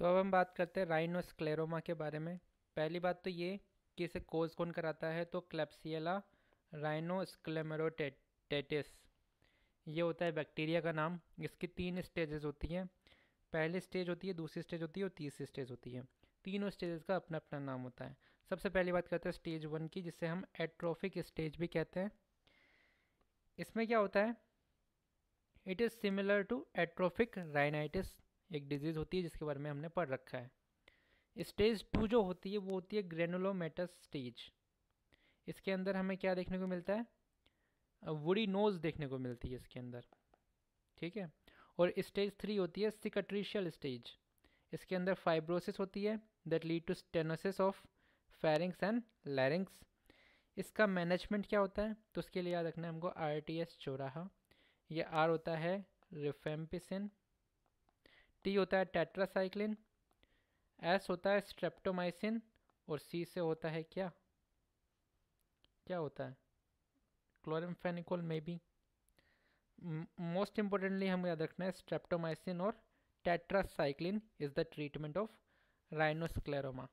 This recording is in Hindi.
तो अब हम बात करते हैं राइनोस्क्लेरोमा के बारे में पहली बात तो ये कि इसे कोज कौन कराता है तो क्लेप्सियला राइनोस्क्लेमरोटेटिस ये होता है बैक्टीरिया का नाम इसकी तीन स्टेजेस होती हैं पहली स्टेज होती है दूसरी स्टेज होती है और तीसरी स्टेज होती है तीनों स्टेजेस का अपना अपना नाम होता है सबसे पहली बात करते हैं स्टेज वन की जिसे हम एट्रोफिक स्टेज भी कहते हैं इसमें क्या होता है it is similar to atrophic rhinitis एक डिजीज़ होती है जिसके बारे में हमने पढ़ रखा है स्टेज टू जो होती है वो होती है ग्रेनुलोमेटस स्टेज इसके अंदर हमें क्या देखने को मिलता है वुडी नोज देखने को मिलती है इसके अंदर ठीक है और स्टेज थ्री होती है सिकट्रिशियल स्टेज इसके अंदर फाइब्रोसिस होती है that lead to stenosis of pharynx and larynx इसका मैनेजमेंट क्या होता है तो उसके लिए याद रखना है हमको आर टी एस चौराहा यह आर होता है रिफेम्पिसिन टी होता है टेट्रासाइक्लिन एस होता है स्ट्रेप्टोमाइसिन और सी से होता है क्या क्या होता है chloramphenicol may be most importantly हम याद रखना है स्ट्रेप्टोमाइसिन और tetracycline is the treatment of राइनोस्क्लेरोमा